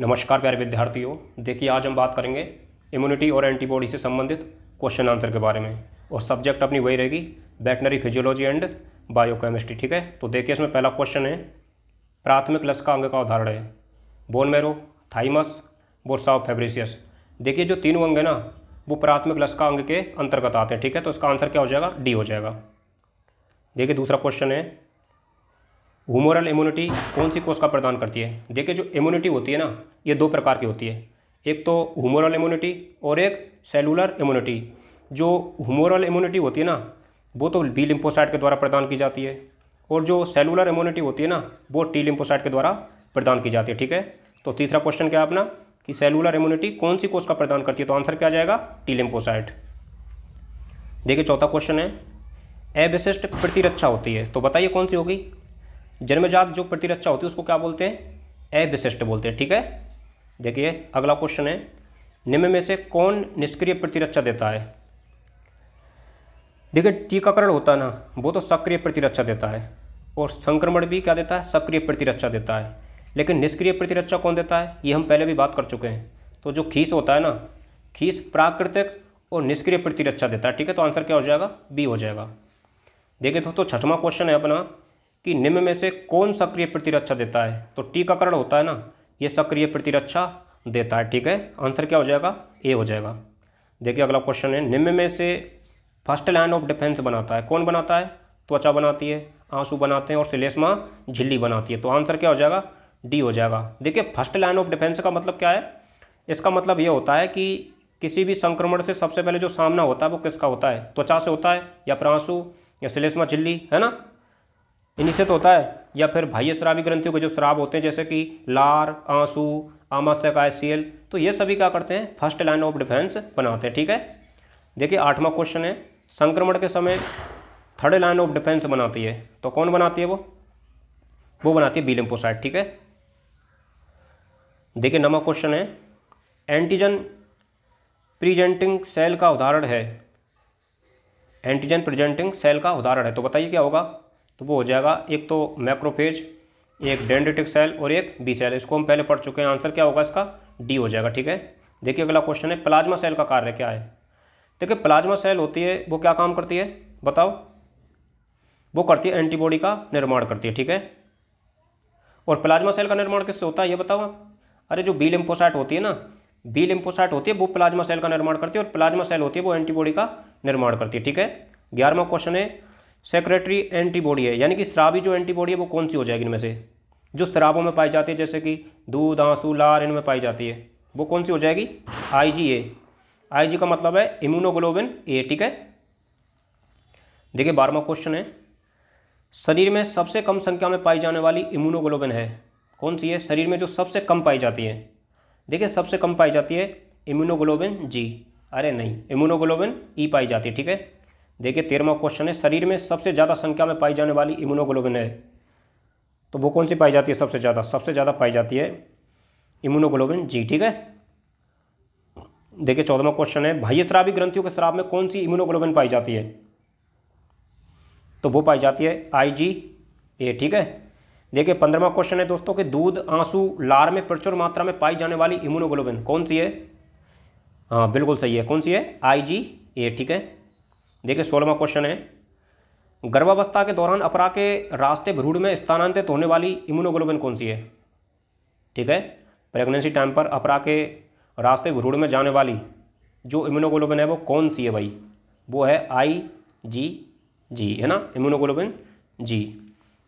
नमस्कार प्यारे विद्यार्थियों देखिए आज हम बात करेंगे इम्यूनिटी और एंटीबॉडी से संबंधित क्वेश्चन आंसर के बारे में और सब्जेक्ट अपनी वही रहेगी वेटनरी फिजियोलॉजी एंड बायोकेमिस्ट्री ठीक है तो देखिए इसमें पहला क्वेश्चन है प्राथमिक लस्का अंग का उदाहरण है बोन मेरो थाइमस बोर्साव फेब्रिसियस देखिए जो तीनों अंग है ना वो प्राथमिक लस्का अंग के अंतर्गत आते हैं ठीक है तो इसका आंसर क्या हो जाएगा डी हो जाएगा देखिए दूसरा क्वेश्चन है हुमोरल इम्यूनिटी कौन सी कोशिका प्रदान करती है देखिए जो इम्यूनिटी होती है ना ये दो प्रकार की होती है एक तो हुमोरल इम्यूनिटी और एक सेलुलर इम्यूनिटी जो हुमोरल इम्यूनिटी होती है ना वो तो बी लिम्फोसाइट के द्वारा प्रदान की जाती है और जो सेलुलर इम्यूनिटी होती है ना वो टी लिम्फोसाइट के द्वारा प्रदान की जाती है ठीक है तो तीसरा क्वेश्चन क्या अपना कि सेलुलर इम्यूनिटी कौन सी कोशिका प्रदान करती है तो आंसर क्या जाएगा टी लिम्फोसाइट देखिए चौथा क्वेश्चन है अविशिष्ट प्रतिरक्षा होती है तो बताइए कौन सी होगी जन्मजात जो प्रतिरक्षा होती है उसको क्या बोलते हैं अविशिष्ट बोलते हैं ठीक है देखिए अगला क्वेश्चन है निम्न में से कौन निष्क्रिय प्रतिरक्षा देता है देखिए टीकाकरण होता है ना वो तो सक्रिय प्रतिरक्षा देता है और संक्रमण भी क्या देता है सक्रिय प्रतिरक्षा देता है लेकिन निष्क्रिय प्रतिरक्षा कौन देता है ये हम पहले भी बात कर चुके हैं तो जो खीस होता है ना खीस प्राकृतिक और निष्क्रिय प्रतिरक्षा देता है ठीक है तो आंसर क्या हो जाएगा बी हो जाएगा देखिए दोस्तों छठवां क्वेश्चन है अपना कि निम्न में से कौन सक्रिय प्रतिरक्षा देता है तो टीकाकरण होता है ना ये सक्रिय प्रतिरक्षा देता है ठीक है आंसर क्या हो जाएगा ए हो जाएगा देखिए अगला क्वेश्चन है निम्न में से फर्स्ट लाइन ऑफ डिफेंस बनाता है कौन बनाता है त्वचा बनाती है आंसू बनाते हैं और सिलेसमा झिल्ली बनाती है तो आंसर क्या हो जाएगा डी हो जाएगा देखिए फर्स्ट लाइन ऑफ डिफेंस का मतलब क्या है इसका मतलब ये होता है कि किसी भी संक्रमण से सबसे पहले जो सामना होता है वो किसका होता है त्वचा से होता है या फिर आंसू या सिलेसमा झिल्ली है ना इनिशियत होता है या फिर बाह्य श्रावी ग्रंथियों के जो श्राव होते हैं जैसे कि लार आंसू आमाश्य का एस तो ये सभी क्या करते हैं फर्स्ट लाइन ऑफ डिफेंस बनाते हैं ठीक है देखिए आठवां क्वेश्चन है संक्रमण के समय थर्ड लाइन ऑफ डिफेंस बनाती है तो कौन बनाती है वो वो बनाती है बीलम्पोसाइड ठीक है देखिए नवा क्वेश्चन है एंटीजन प्रीजेंटिंग सेल का उदाहरण है एंटीजन प्रेजेंटिंग सेल का उदाहरण है तो बताइए क्या होगा तो वो हो जाएगा एक तो मैक्रोफेज एक डेंडेटिक सेल और एक बी सेल इसको हम पहले पढ़ चुके हैं आंसर क्या होगा इसका डी हो जाएगा ठीक है देखिए अगला क्वेश्चन है प्लाज्मा सेल का कार्य क्या है देखिए प्लाज्मा सेल होती है वो क्या काम करती है बताओ वो करती है एंटीबॉडी का निर्माण करती है ठीक है और प्लाज्मा सेल का निर्माण किससे होता है ये बताओ आप अरे जो बी लिम्फोसाइट होती है ना बी लिम्फोसाइट होती है वो प्लाज्मा सेल का निर्माण करती है और प्लाज्मा सेल होती है वो एंटीबॉडी का निर्माण करती है ठीक है ग्यारहवा क्वेश्चन है सेक्रेटरी एंटीबॉडी है यानी कि शराबी जो एंटीबॉडी है वो कौन सी हो जाएगी इनमें से जो शराबों में पाई जाती है जैसे कि दूध आंसू लार इनमें पाई जाती है वो कौन सी हो जाएगी आईजीए आईजी का मतलब है इम्यूनोग्लोबिन ए ठीक है देखिए बारहवा क्वेश्चन है शरीर में सबसे कम संख्या में पाई जाने वाली इम्यूनोग्लोबिन है कौन सी है शरीर में जो सबसे कम पाई जाती है देखिए सबसे कम पाई जाती है इम्यूनोग्लोबिन जी अरे नहीं इम्यूनोग्लोबिन ई e पाई जाती है ठीक है देखिए तेरहवा क्वेश्चन है शरीर में सबसे ज़्यादा संख्या में पाई जाने वाली इम्यूनोग्लोबिन है तो वो कौन सी पाई जाती है सबसे ज़्यादा सबसे ज़्यादा पाई जाती है इम्यूनोग्लोबिन जी ठीक है देखिए चौदहवा क्वेश्चन है भाई शराबी ग्रंथियों के शराब में कौन सी इम्यूनोग्लोबिन पाई जाती है तो वो पाई जाती है आई जी ए ठीक है देखिए पंद्रहवा क्वेश्चन है दोस्तों कि दूध आंसू लार में प्रचुर मात्रा में पाई जाने वाली इम्यूनोग्लोबिन कौन सी है हाँ बिल्कुल सही है कौन सी है आई जी ए ठीक है देखिए सोलहवा क्वेश्चन है गर्भावस्था के दौरान अपरा के रास्ते भ्रूण में स्थानांतरित होने वाली इम्यूनोग्लोबिन कौन सी है ठीक है प्रेगनेंसी टाइम पर अपरा के रास्ते भ्रूण में जाने वाली जो इम्यूनोग्लोबिन है वो कौन सी है भाई वो है आई जी जी है ना इम्यूनोग्लोबिन जी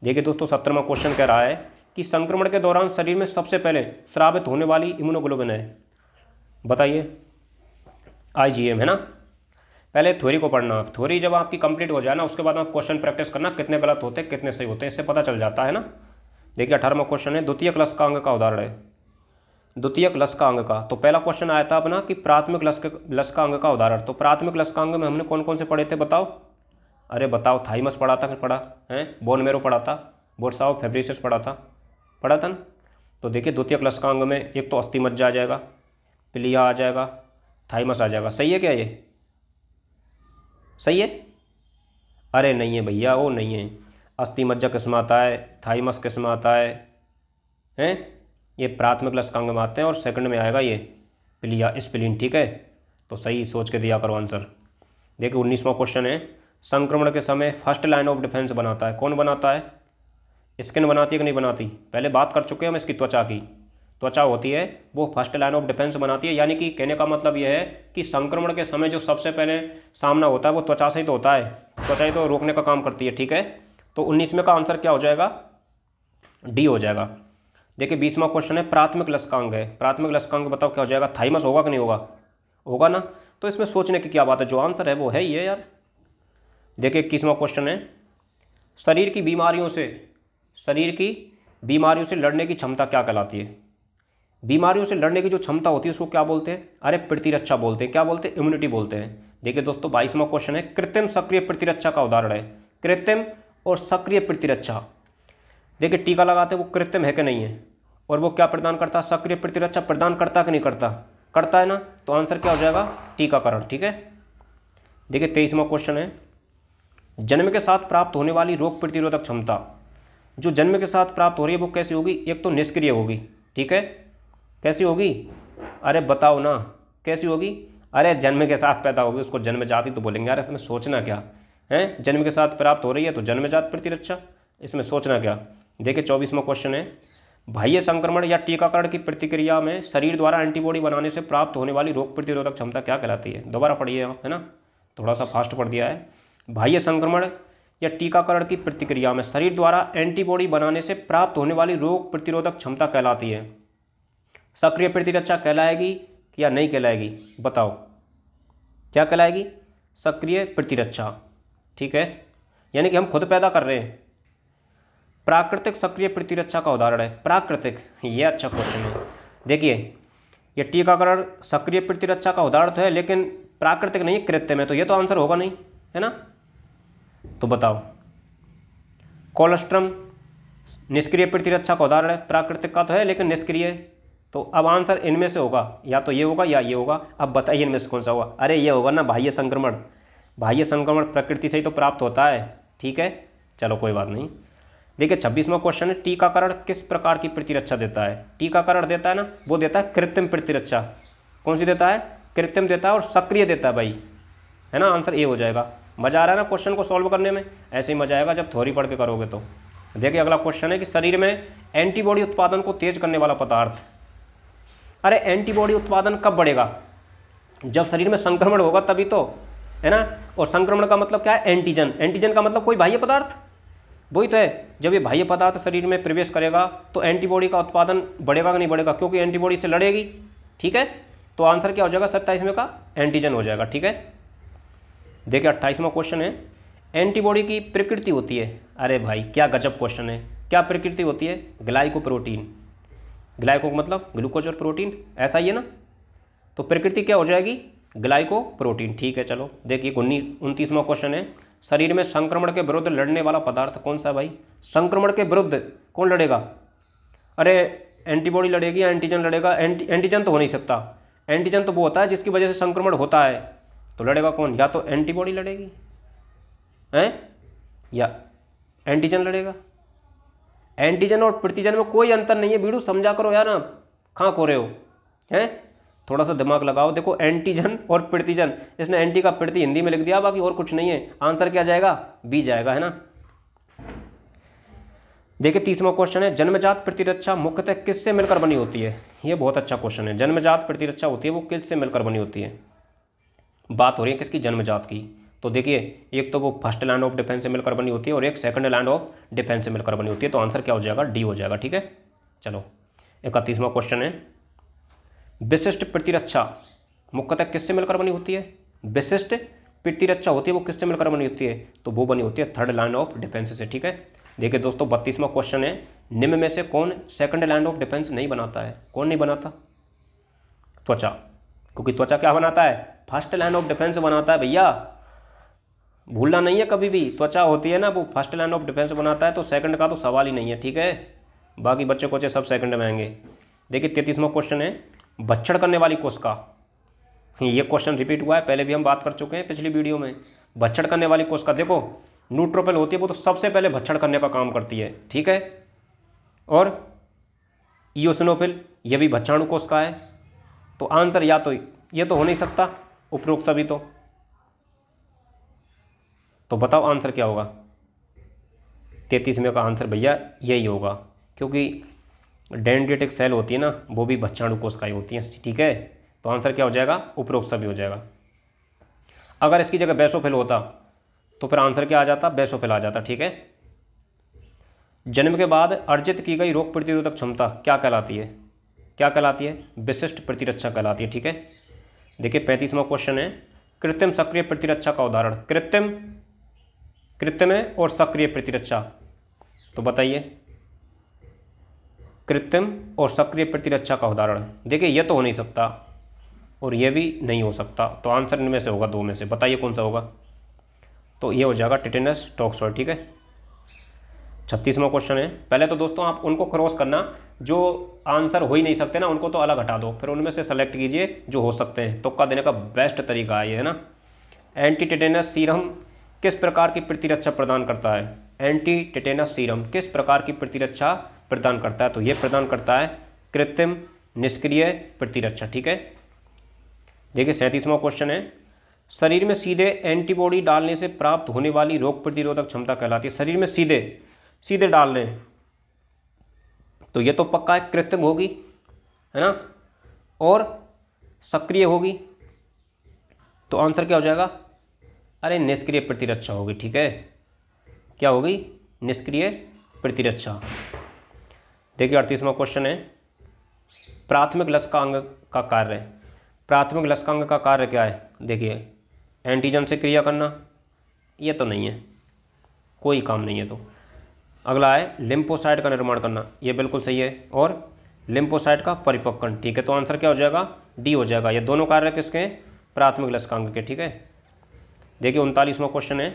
देखिए दोस्तों सत्रहवा क्वेश्चन कह रहा है कि संक्रमण के दौरान शरीर में सबसे पहले श्रावित होने वाली इम्यूनोग्लोबिन है बताइए आई है ना पहले थ्योरी को पढ़ना थ्योरी जब आपकी कंप्लीट हो जाए ना उसके बाद आप क्वेश्चन प्रैक्टिस करना कितने गलत होते हैं कितने सही होते हैं इससे पता चल जाता है ना देखिए अठारहवा क्वेश्चन है द्वितीय क्लस का अंग का उदाहरण है द्वितीय क्लस का अंग का तो पहला क्वेश्चन आया था अपना कि प्राथमिक लस्क का अंग का उदाहरण तो प्राथमिक लस्क का अंग में हमने कौन कौन से पढ़े थे बताओ अरे बताओ थाइमस पढ़ा था पढ़ा है बोन मेरो पढ़ा था बोरसाओ फेब्रिसिस पढ़ा था पढ़ा था ना तो देखिए द्वितीय लस्क का अंग में एक तो अस्थि मज्जा आ जाएगा पिलिया आ जाएगा थाइमस आ जाएगा सही है क्या ये सही है अरे नहीं है भैया वो नहीं है अस्थि मज्जा किस्म आता है थाइमस किस्म आता है हैं ये प्राथमिक लस्कांग में आते हैं और सेकंड में आएगा ये प्लिया स्प्लिन ठीक है तो सही सोच के दिया करो आंसर देखिए उन्नीसवा क्वेश्चन है संक्रमण के समय फर्स्ट लाइन ऑफ डिफेंस बनाता है कौन बनाता है स्किन बनाती है कि नहीं बनाती पहले बात कर चुके हैं हम इसकी त्वचा की त्वचा होती है वो फर्स्ट लाइन ऑफ डिफेंस बनाती है यानी कि कहने का मतलब यह है कि संक्रमण के समय जो सबसे पहले सामना होता है वो त्वचा से ही तो होता है त्वचा ही तो रोकने का काम करती है ठीक है तो उन्नीसवें का आंसर क्या हो जाएगा डी हो जाएगा देखिए बीसवा क्वेश्चन है प्राथमिक लस्कांग है प्राथमिक लस्कांग बताओ क्या हो जाएगा थाइमस होगा कि नहीं होगा होगा ना तो इसमें सोचने की क्या बात है जो आंसर है वो है ये यार देखिए इक्कीसवा क्वेश्चन है शरीर की बीमारियों से शरीर की बीमारियों से लड़ने की क्षमता क्या कहलाती है बीमारियों से लड़ने की जो क्षमता होती है उसको क्या बोलते हैं अरे प्रतिरक्षा बोलते हैं क्या बोलते हैं इम्यूनिटी बोलते हैं देखिए दोस्तों बाईसवा क्वेश्चन है कृत्रिम सक्रिय प्रतिरक्षा का उदाहरण है कृत्रिम और सक्रिय प्रतिरक्षा देखिए टीका लगाते हैं वो कृत्रिम है कि नहीं है और वो क्या प्रदान करता है सक्रिय प्रतिरक्षा प्रदान करता कि नहीं करता करता है ना तो आंसर क्या हो जाएगा टीकाकरण ठीक है देखिए तेईसवा क्वेश्चन है जन्म के साथ प्राप्त होने वाली रोग प्रतिरोधक क्षमता जो जन्म के साथ प्राप्त हो रही है वो कैसी होगी एक तो निष्क्रिय होगी ठीक है कैसी होगी अरे बताओ ना कैसी होगी अरे जन्म के साथ पैदा होगी उसको जन्म जाति तो बोलेंगे अरे इसमें सोचना क्या है जन्म के साथ प्राप्त हो रही है तो जन्म जात प्रतिरक्षा इसमें सोचना क्या देखिए चौबीसवा क्वेश्चन है बाह्य संक्रमण या टीकाकरण की प्रतिक्रिया में शरीर द्वारा एंटीबॉडी बनाने से प्राप्त होने वाली रोग प्रतिरोधक क्षमता क्या कहलाती है दोबारा पढ़िए है ना थोड़ा सा फास्ट पढ़ दिया है बाह्य संक्रमण या टीकाकरण की प्रतिक्रिया में शरीर द्वारा एंटीबॉडी बनाने से प्राप्त होने वाली रोग प्रतिरोधक क्षमता कहलाती है सक्रिय प्रतिरक्षा अच्छा कहलाएगी या नहीं कहलाएगी बताओ क्या कहलाएगी सक्रिय प्रतिरक्षा अच्छा, ठीक है यानी कि हम खुद पैदा कर रहे हैं प्राकृतिक सक्रिय प्रतिरक्षा अच्छा का उदाहरण है प्राकृतिक ये अच्छा क्वेश्चन है देखिए ये टीकाकरण सक्रिय प्रतिरक्षा का उदाहरण तो है लेकिन प्राकृतिक नहीं कृत्य में तो ये तो आंसर होगा नहीं है ना तो बताओ कोलेस्ट्रम निष्क्रिय प्रतिरक्षा का उदाहरण है प्राकृतिक का तो है लेकिन निष्क्रिय तो अब आंसर इनमें से होगा या तो ये होगा या ये होगा अब बताइए इनमें से कौन सा होगा अरे ये होगा ना बाह्य संक्रमण बाह्य संक्रमण प्रकृति से ही तो प्राप्त होता है ठीक है चलो कोई बात नहीं देखिए छब्बीसवा क्वेश्चन है टीकाकरण किस प्रकार की प्रतिरक्षा देता है टीकाकरण देता है ना वो देता है कृत्रिम प्रतिरक्षा कौन सी देता है कृत्रिम देता है और सक्रिय देता है भाई है ना आंसर ए हो जाएगा मज़ा आ रहा है ना क्वेश्चन को सॉल्व करने में ऐसे ही मज़ा आएगा जब थोड़ी पढ़ के करोगे तो देखिए अगला क्वेश्चन है कि शरीर में एंटीबॉडी उत्पादन को तेज करने वाला पदार्थ अरे एंटीबॉडी उत्पादन कब बढ़ेगा जब शरीर में संक्रमण होगा तभी तो है ना और संक्रमण का मतलब क्या है एंटीजन एंटीजन का मतलब कोई बाह्य पदार्थ वही तो है जब ये बाह्य पदार्थ शरीर में प्रवेश करेगा तो एंटीबॉडी का उत्पादन बढ़ेगा कि नहीं बढ़ेगा क्योंकि एंटीबॉडी से लड़ेगी ठीक है तो आंसर क्या हो जाएगा सत्ताईसवें का एंटीजन हो जाएगा ठीक है देखिए अट्ठाईसवा क्वेश्चन है एंटीबॉडी की प्रकृति होती है अरे भाई क्या गजब क्वेश्चन है क्या प्रकृति होती है ग्लाइकोप्रोटीन ग्लाइको मतलब ग्लूकोज और प्रोटीन ऐसा ही है ना तो प्रकृति क्या हो जाएगी ग्लाइको प्रोटीन ठीक है चलो देखिए उन्नीस उनतीसवां क्वेश्चन है शरीर में संक्रमण के विरुद्ध लड़ने वाला पदार्थ कौन सा भाई संक्रमण के विरुद्ध कौन लड़ेगा अरे एंटीबॉडी लड़ेगी या एंटीजन लड़ेगा एंटी एंटीजन तो हो नहीं सकता एंटीजन तो वो होता है जिसकी वजह से संक्रमण होता है तो लड़ेगा कौन या तो एंटीबॉडी लड़ेगी हैं या एंटीजन लड़ेगा एंटीजन और प्रतिजन में कोई अंतर नहीं है बीड़ू समझा करो यार कहाँ खो रहे हो हैं थोड़ा सा दिमाग लगाओ देखो एंटीजन और प्रतिजन इसने एंटी का प्रति हिंदी में लिख दिया बाकी और कुछ नहीं है आंसर क्या जाएगा बी जाएगा है ना देखिए तीसवा क्वेश्चन है जन्मजात प्रतिरक्षा मुख्यतः किससे मिलकर बनी होती है ये बहुत अच्छा क्वेश्चन है जन्मजात प्रतिरक्षा होती है वो किससे मिलकर बनी होती है बात हो रही है किसकी जन्मजात की तो देखिए एक तो वो फर्स्ट लाइन ऑफ डिफेंस मिलकर बनी होती है और एक सेकंड लाइन ऑफ डिफेंस मिलकर बनी होती है तो आंसर क्या हो जाएगा डी हो जाएगा ठीक है चलो इकतीसवा क्वेश्चन है विशिष्ट प्रतिरक्षा मुख्यतः किससे मिलकर बनी होती है विशिष्ट प्रतिरक्षा होती है वो किससे मिलकर बनी होती है तो वो बनी होती है थर्ड लाइन ऑफ डिफेंस से ठीक है देखिए दोस्तों बत्तीसवा क्वेश्चन है निम्न में से कौन सेकंड लाइन ऑफ डिफेंस नहीं बनाता है कौन नहीं बनाता त्वचा क्योंकि त्वचा क्या बनाता है फर्स्ट लाइन ऑफ डिफेंस बनाता है भैया भूलना नहीं है कभी भी त्वचा होती है ना वो फर्स्ट लाइन ऑफ डिफेंस बनाता है तो सेकंड का तो सवाल ही नहीं है ठीक है बाकी बच्चे कोचे सब सेकंड में आएंगे देखिए तैतीसवा क्वेश्चन है बच्छड़ करने वाली कोशिका ये क्वेश्चन रिपीट हुआ है पहले भी हम बात कर चुके हैं पिछली वीडियो में भच्छड़ करने वाली कोशिका देखो न्यूट्रोपेल होती है वो तो सबसे पहले भच्छड़ करने का काम करती है ठीक है और ईओसिनोफिल ये भी भच्छाणु कोशिका है तो आंसर या तो ये तो हो नहीं सकता उपरोक्त सभी तो तो बताओ आंसर क्या होगा तैतीस में का आंसर भैया यही होगा क्योंकि डेंडेटिक सेल होती है ना वो भी बच्चाणु कोशिकाएं होती हैं ठीक है तो आंसर क्या हो जाएगा उपरोक्त सभी हो जाएगा अगर इसकी जगह बेसोफिल होता तो फिर आंसर क्या आ जाता बेसोफिल आ जाता ठीक है जन्म के बाद अर्जित की गई रोग प्रतिरोधक क्षमता क्या कहलाती है क्या कहलाती है विशिष्ट प्रतिरक्षा कहलाती है ठीक है देखिए पैंतीसवा क्वेश्चन है कृत्रिम सक्रिय प्रतिरक्षा का उदाहरण कृत्रिम कृत्रिम और सक्रिय प्रतिरक्षा तो बताइए कृत्रिम और सक्रिय प्रतिरक्षा का उदाहरण देखिए यह तो हो नहीं सकता और यह भी नहीं हो सकता तो आंसर इनमें से होगा दो में से बताइए कौन सा होगा तो यह हो जाएगा टिटेनस टॉक्सॉय ठीक है छत्तीसवा क्वेश्चन है पहले तो दोस्तों आप उनको क्रॉस करना जो आंसर हो ही नहीं सकते ना उनको तो अलग हटा दो फिर उनमें से सेलेक्ट कीजिए जो हो सकते हैं तुक्का देने का बेस्ट तरीका है ये है ना एंटी टिटेनस सीरम किस प्रकार की प्रतिरक्षा प्रदान करता है एंटी टेटेनस सीरम किस प्रकार की प्रतिरक्षा प्रदान करता है तो यह प्रदान करता है कृत्रिम निष्क्रिय प्रतिरक्षा ठीक है देखिए सैंतीसवां क्वेश्चन है शरीर में सीधे एंटीबॉडी डालने से प्राप्त होने वाली रोग प्रतिरोधक क्षमता कहलाती है शरीर में सीधे सीधे डाल लें तो ये तो पक्का है कृत्रिम होगी है ना और सक्रिय होगी तो आंसर क्या हो जाएगा अरे निष्क्रिय प्रतिरक्षा होगी ठीक है क्या होगी निष्क्रिय प्रतिरक्षा देखिए अड़तीसवा क्वेश्चन है प्राथमिक लसकांग का कार्य प्राथमिक लसकांग का कार्य क्या है देखिए एंटीजन से क्रिया करना ये तो नहीं है कोई काम नहीं है तो अगला है लिम्पोसाइड का निर्माण करना ये बिल्कुल सही है और लिम्पोसाइड का परिपक्वन ठीक है तो आंसर क्या हो जाएगा डी हो जाएगा ये दोनों कार्य किसके हैं प्राथमिक लसकांग के ठीक है देखिए उनतालीसवां क्वेश्चन है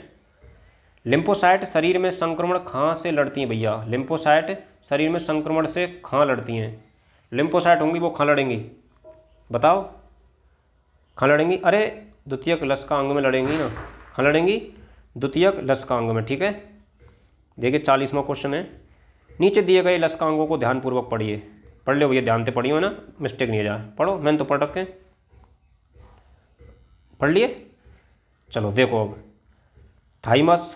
लिम्फोसाइट शरीर में संक्रमण कहाँ से लड़ती हैं भैया लिम्फोसाइट शरीर में संक्रमण से कहाँ लड़ती हैं लिम्फोसाइट होंगी वो कहाँ लड़ेंगी बताओ कहाँ लड़ेंगी अरे द्वितीयक लश्का अंग में लड़ेंगी ना कहाँ लड़ेंगी द्वितीयक लश्का अंग में ठीक है देखिए चालीसवां क्वेश्चन है नीचे दिए गए लश्का अंगों को ध्यानपूर्वक पढ़िए पढ़ लो भैया ध्यान से पढ़िए ना मिस्टेक नहीं जाए पढ़ो मैंने तो पढ़ रखे पढ़ लिए चलो देखो अब thymus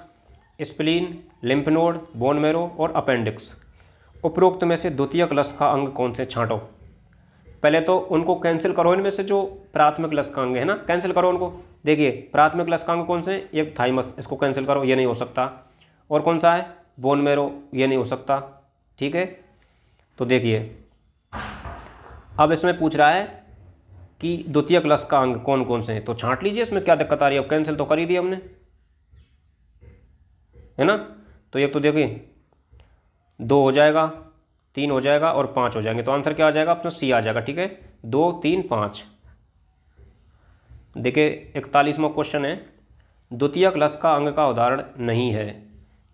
spleen lymph node bone marrow bone marrow और अपेंडिक्स उपरोक्त में से द्वितीय लस का अंग कौन से छांटो पहले तो उनको कैंसिल करो इनमें से जो प्राथमिक लस का अंग है ना कैंसिल करो उनको देखिए प्राथमिक लस का अंग कौन से एक थाइमस इसको कैंसिल करो ये नहीं हो सकता और कौन सा है बोन मेरो ये नहीं हो सकता ठीक है तो देखिए अब इसमें पूछ रहा है कि द्वितीय क्लस का अंग कौन कौन से हैं तो छांट लीजिए इसमें क्या दिक्कत आ रही है अब कैंसिल तो कर ही दिया हमने है ना तो एक तो देखिए दो हो जाएगा तीन हो जाएगा और पाँच हो जाएंगे तो आंसर क्या आ जाएगा अपना सी आ जाएगा ठीक है दो तीन पाँच देखिए इकतालीसवा क्वेश्चन है द्वितीय क्लस का अंग का उदाहरण नहीं है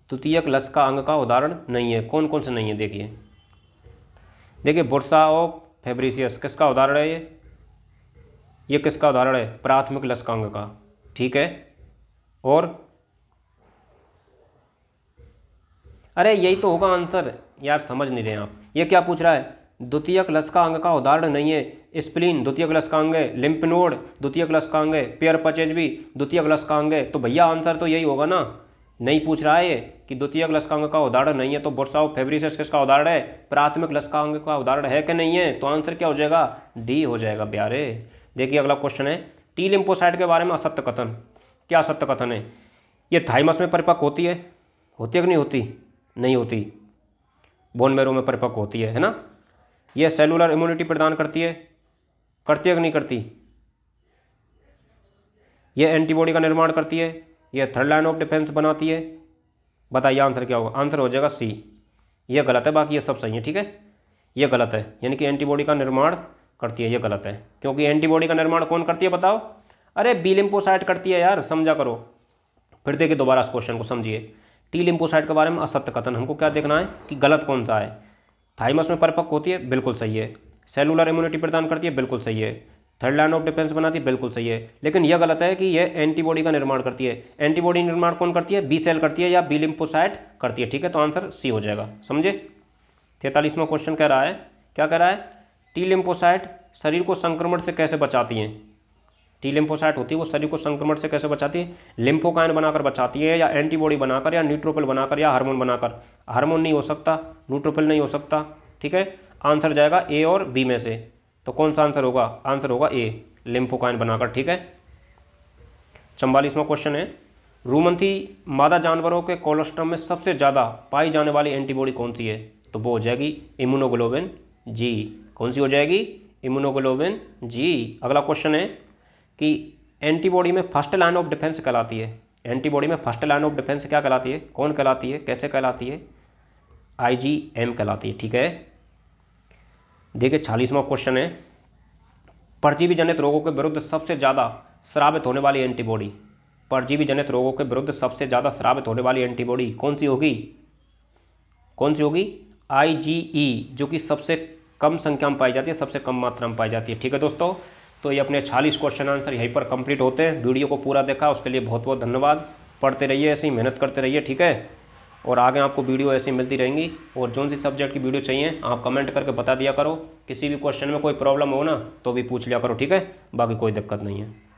द्वितीय क्लस का अंग का उदाहरण नहीं है कौन कौन से नहीं है देखिए देखिए बुरसा ऑफ फेब्रिसियस किसका उदाहरण है ये ये किसका उदाहरण है प्राथमिक लसकांग का ठीक है और अरे यही तो होगा आंसर यार समझ नहीं रहे आप ये क्या पूछ रहा है लसका अंग का उदाहरण नहीं है स्प्लीन द्वितीयक लस्कांग है लिम्पनोड द्वितीय द्वितीयक लस्कांग है पेयर पचेज भी द्वितीयक अंग है तो भैया आंसर तो यही होगा ना नहीं पूछ रहा है कि द्वितीयक अंग का उदाहरण नहीं है तो बुरसाओ ऑफ किसका उदाहरण है प्राथमिक अंग का उदाहरण है कि नहीं है तो आंसर क्या हो जाएगा डी हो जाएगा प्यारे देखिए अगला क्वेश्चन है टी लिम्पोसाइड के बारे में असत्य कथन क्या असत्य कथन है ये थाइमस में परिपक्व होती है होती है कि नहीं होती नहीं होती बोन मेरो में परिपक्व होती है है ना ये सेलुलर इम्यूनिटी प्रदान करती है करती है कि नहीं करती यह एंटीबॉडी का निर्माण करती है यह थर्ड लाइन ऑफ डिफेंस बनाती है बताइए आंसर क्या होगा आंसर हो जाएगा सी यह गलत है बाकी ये सब सही है ठीक है यह गलत है यानी कि एंटीबॉडी का निर्माण करती है ये गलत है क्योंकि एंटीबॉडी का निर्माण कौन करती है बताओ अरे बी लिम्पोसाइट करती है यार समझा करो फिर देखिए दोबारा इस क्वेश्चन को समझिए टी लिम्पोसाइट के बारे में असत्य कथन हमको क्या देखना है कि गलत कौन सा है थाइमस में परिपक्व होती है बिल्कुल सही है सेलुलर इम्यूनिटी प्रदान करती है बिल्कुल सही है थर्ड लाइन ऑफ डिफेंस बनाती है बिल्कुल सही है लेकिन यह गलत है कि यह एंटीबॉडी का निर्माण करती है एंटीबॉडी निर्माण कौन करती है बी सेल करती है या बी लिम्पोसाइट करती है ठीक है तो आंसर सी हो जाएगा समझे तैंतालीसवा क्वेश्चन कह रहा है क्या कह रहा है टी लिम्फोसाइट शरीर को संक्रमण से कैसे बचाती हैं टी लिम्फोसाइट होती है वो शरीर को संक्रमण से कैसे बचाती है लिम्फोकाइन बनाकर बचाती है या एंटीबॉडी बनाकर या न्यूट्रोपिल बनाकर या हार्मोन बनाकर हार्मोन नहीं हो सकता न्यूट्रोपिल नहीं हो सकता ठीक है आंसर जाएगा ए और बी में से तो कौन सा आंसर होगा आंसर होगा ए लिम्फोकाइन बनाकर ठीक है चंबालीसवा क्वेश्चन है रूमंथी मादा जानवरों के कोलोस्ट्रम में सबसे ज़्यादा पाई जाने वाली एंटीबॉडी कौन सी है तो वो हो जाएगी इम्यूनोग्लोबिन जी कौन सी हो जाएगी इम्यूनोग्लोबिन जी अगला क्वेश्चन है कि एंटीबॉडी में फर्स्ट लाइन ऑफ डिफेंस कहलाती है एंटीबॉडी में फर्स्ट लाइन ऑफ डिफेंस क्या कहलाती है कौन कहलाती है कैसे कहलाती है आई जी एम कहलाती है ठीक है देखिए छालीसवा क्वेश्चन है परजीवी जनित रोगों के विरुद्ध सबसे ज़्यादा श्रावित होने वाली एंटीबॉडी परजीवी जनित रोगों के विरुद्ध सबसे ज़्यादा श्रावित होने वाली एंटीबॉडी कौन सी होगी कौन सी होगी आई जी ई जो कि सबसे कम संख्या में पाई जाती है सबसे कम मात्रा में पाई जाती है ठीक है दोस्तों तो ये अपने छियालीस क्वेश्चन आंसर यहीं पर कंप्लीट होते हैं वीडियो को पूरा देखा उसके लिए बहुत बहुत धन्यवाद पढ़ते रहिए ऐसे ही मेहनत करते रहिए ठीक है और आगे आपको वीडियो ऐसी मिलती रहेंगी और जो सी सब्जेक्ट की वीडियो चाहिए आप कमेंट करके बता दिया करो किसी भी क्वेश्चन में कोई प्रॉब्लम हो ना तो भी पूछ लिया करो ठीक है बाकी कोई दिक्कत नहीं है